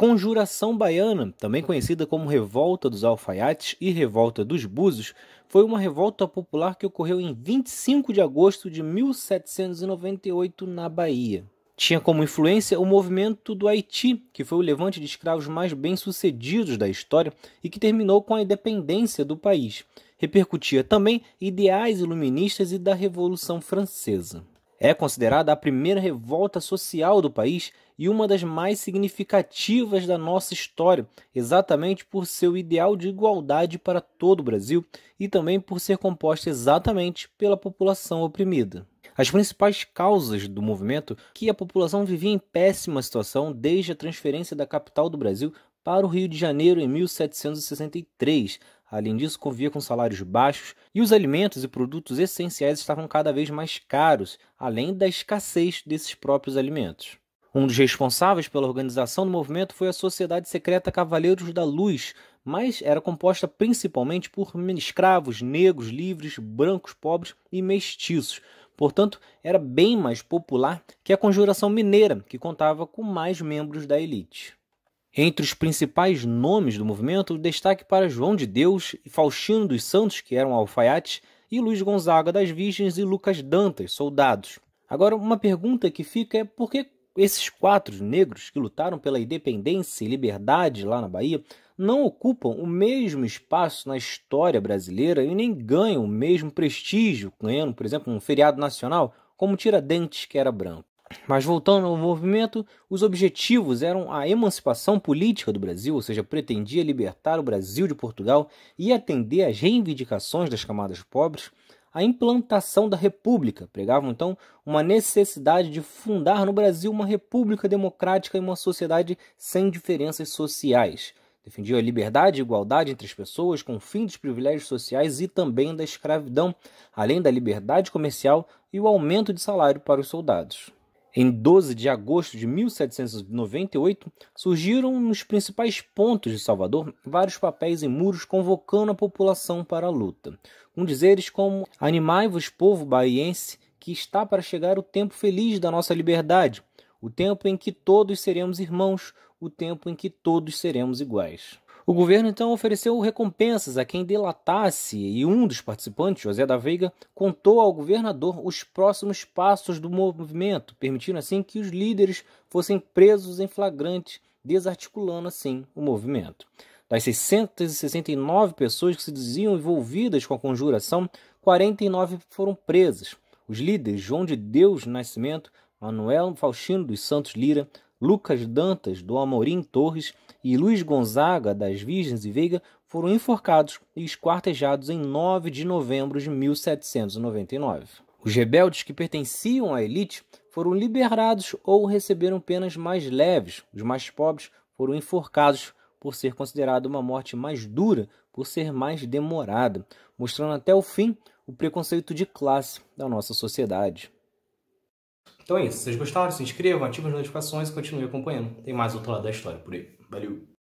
Conjuração Baiana, também conhecida como Revolta dos Alfaiates e Revolta dos Búzios, foi uma revolta popular que ocorreu em 25 de agosto de 1798 na Bahia. Tinha como influência o movimento do Haiti, que foi o levante de escravos mais bem-sucedidos da história e que terminou com a independência do país. Repercutia também ideais iluministas e da Revolução Francesa. É considerada a primeira revolta social do país e uma das mais significativas da nossa história, exatamente por seu ideal de igualdade para todo o Brasil e também por ser composta exatamente pela população oprimida. As principais causas do movimento que a população vivia em péssima situação desde a transferência da capital do Brasil para o Rio de Janeiro em 1763, Além disso, convivia com salários baixos e os alimentos e produtos essenciais estavam cada vez mais caros, além da escassez desses próprios alimentos. Um dos responsáveis pela organização do movimento foi a Sociedade Secreta Cavaleiros da Luz, mas era composta principalmente por escravos, negros, livres, brancos, pobres e mestiços. Portanto, era bem mais popular que a Conjuração Mineira, que contava com mais membros da elite. Entre os principais nomes do movimento, destaque para João de Deus e Faustino dos Santos, que eram alfaiates, e Luiz Gonzaga das Virgens e Lucas Dantas, soldados. Agora, uma pergunta que fica é por que esses quatro negros que lutaram pela independência e liberdade lá na Bahia não ocupam o mesmo espaço na história brasileira e nem ganham o mesmo prestígio, ganhando, por exemplo, um feriado nacional como Tiradentes, que era branco. Mas voltando ao movimento, os objetivos eram a emancipação política do Brasil, ou seja, pretendia libertar o Brasil de Portugal e atender às reivindicações das camadas pobres, a implantação da república. Pregavam então uma necessidade de fundar no Brasil uma república democrática e uma sociedade sem diferenças sociais. Defendiam a liberdade e igualdade entre as pessoas, com o fim dos privilégios sociais e também da escravidão, além da liberdade comercial e o aumento de salário para os soldados em 12 de agosto de 1798, surgiram nos principais pontos de Salvador vários papéis em muros convocando a população para a luta, com dizeres como: Animai-vos, povo baiense, que está para chegar o tempo feliz da nossa liberdade, o tempo em que todos seremos irmãos, o tempo em que todos seremos iguais. O governo então ofereceu recompensas a quem delatasse e um dos participantes, José da Veiga, contou ao governador os próximos passos do movimento, permitindo assim que os líderes fossem presos em flagrante, desarticulando assim o movimento. Das 669 pessoas que se diziam envolvidas com a conjuração, 49 foram presas. Os líderes João de Deus Nascimento, Manuel Faustino dos Santos Lira, Lucas Dantas, do Amorim Torres e Luiz Gonzaga, das Virgens e Veiga, foram enforcados e esquartejados em 9 de novembro de 1799. Os rebeldes que pertenciam à elite foram liberados ou receberam penas mais leves. Os mais pobres foram enforcados por ser considerada uma morte mais dura, por ser mais demorada, mostrando até o fim o preconceito de classe da nossa sociedade. Então é isso. Se vocês gostaram, se inscrevam, ativem as notificações e continuem acompanhando. Tem mais outro lado da história por aí. Valeu!